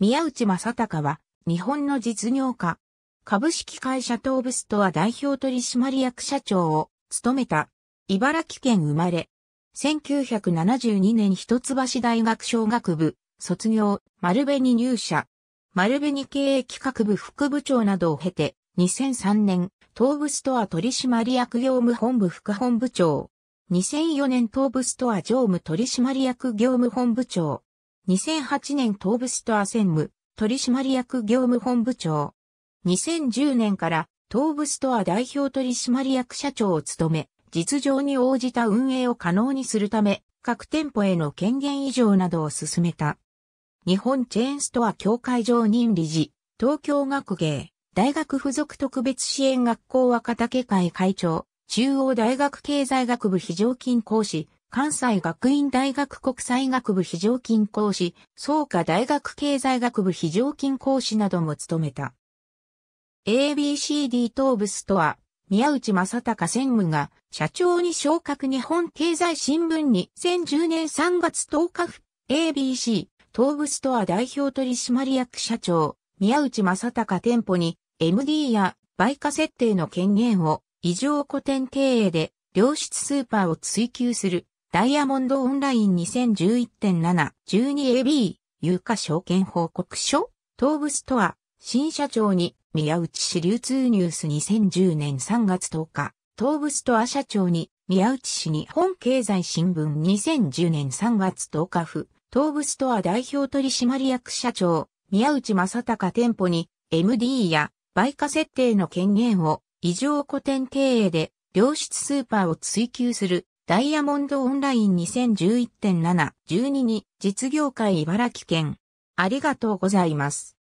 宮内正隆は、日本の実業家、株式会社東武ストア代表取締役社長を務めた、茨城県生まれ、1972年一橋大学商学部、卒業、丸紅入社、丸紅経営企画部副部長などを経て、2003年、東武ストア取締役業務本部副本部長、2004年東武ストア常務取締役業務本部長、2008年東部ストア専務、取締役業務本部長。2010年から東部ストア代表取締役社長を務め、実情に応じた運営を可能にするため、各店舗への権限移譲などを進めた。日本チェーンストア協会常任理事、東京学芸、大学附属特別支援学校若竹会会長、中央大学経済学部非常勤講師、関西学院大学国際学部非常勤講師、創価大学経済学部非常勤講師なども務めた。ABCD 東部ストア、宮内正隆専務が社長に昇格日本経済新聞に2010年3月10日 ABC 東部ストア代表取締役社長宮内正隆店舗に MD や売価設定の権限を異常古典経営で良質スーパーを追求するダイヤモンドオンライン 2011.7-12AB、有価証券報告書、東武ストア、新社長に、宮内市流通ニュース2010年3月10日、東武ストア社長に、宮内市日本経済新聞2010年3月10日府、東武ストア代表取締役社長、宮内正隆店舗に、MD や、売価設定の権限を、異常古典経営で、良質スーパーを追求するダイヤモンドオンライン2011.7、12に実業界茨城県。ありがとうございます。